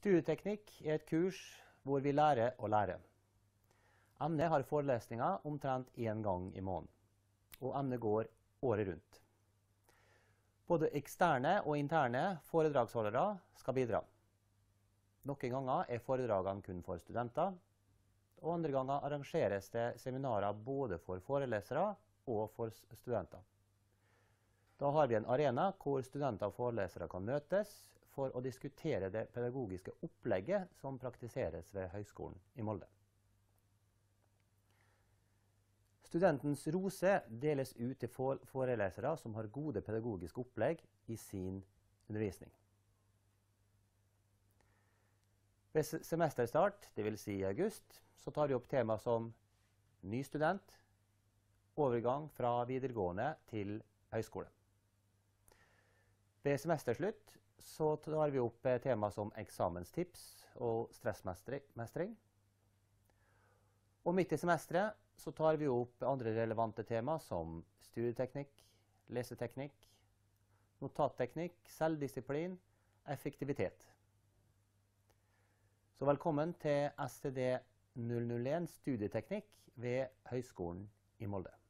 Studieteknikk er et kurs hvor vi lærer å lære. Emnet har forelesninger omtrent én gang i måneden, og emnet går året rundt. Både eksterne og interne foredragsholdere skal bidra. Noen ganger er foredragene kun for studenter, og andre ganger arrangeres det seminarer både for forelesere og for studenter. Da har vi en arena hvor studenter og forelesere kan møtes for å diskutere det pedagogiske opplegget som praktiseres ved Høgskolen i Molde. Studentens rose deles ut til forelesere som har gode pedagogiske opplegg i sin undervisning. Ved semesterstart, dvs. Si i august, så tar vi opp tema som ny student, overgang fra videregående til høyskole. Ved semesterslutt så tar vi opp tema som eksamenstips og stressmestring. Og midt i semesteret så tar vi opp andre relevante tema som studieteknikk, leseteknikk, notatteknikk, selvdisiplin, effektivitet. Så velkommen til STD 001 studieteknikk ved Høgskolen i Molde.